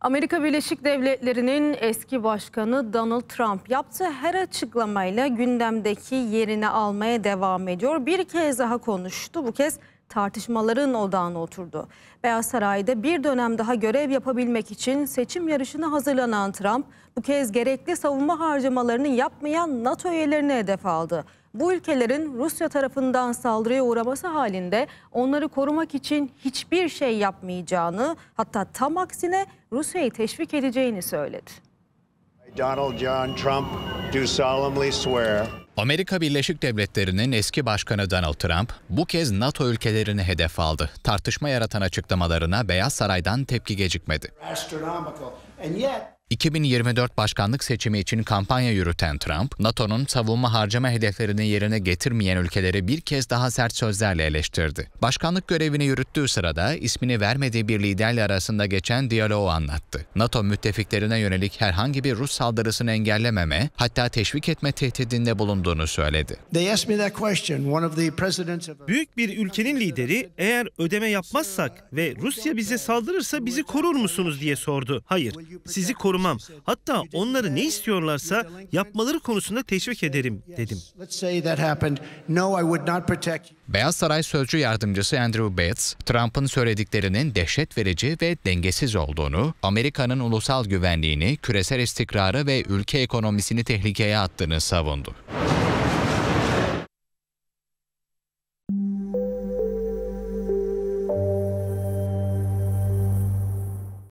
Amerika Birleşik Devletleri'nin eski başkanı Donald Trump yaptığı her açıklamayla gündemdeki yerini almaya devam ediyor. Bir kez daha konuştu. Bu kez tartışmaların odağına oturdu. Beyaz Saray'da bir dönem daha görev yapabilmek için seçim yarışına hazırlanan Trump bu kez gerekli savunma harcamalarını yapmayan NATO üyelerini hedef aldı bu ülkelerin Rusya tarafından saldırıya uğraması halinde onları korumak için hiçbir şey yapmayacağını hatta tam aksine Rusya'yı teşvik edeceğini söyledi. Donald John Trump do solemnly swear Amerika Birleşik Devletleri'nin eski başkanı Donald Trump bu kez NATO ülkelerini hedef aldı. Tartışma yaratan açıklamalarına Beyaz Saray'dan tepki gecikmedi. 2024 başkanlık seçimi için kampanya yürüten Trump, NATO'nun savunma harcama hedeflerini yerine getirmeyen ülkeleri bir kez daha sert sözlerle eleştirdi. Başkanlık görevini yürüttüğü sırada ismini vermediği bir liderle arasında geçen diyaloğu anlattı. NATO müttefiklerine yönelik herhangi bir Rus saldırısını engellememe, hatta teşvik etme tehdidinde bulunduğunu söyledi. Büyük bir ülkenin lideri eğer ödeme yapmazsak ve Rusya bize saldırırsa bizi korur musunuz diye sordu. Hayır, sizi korur korumam. Hatta onları ne istiyorlarsa yapmaları konusunda teşvik ederim dedim. Beyaz Saray Sözcü Yardımcısı Andrew Bates, Trump'ın söylediklerinin dehşet verici ve dengesiz olduğunu, Amerika'nın ulusal güvenliğini, küresel istikrarı ve ülke ekonomisini tehlikeye attığını savundu.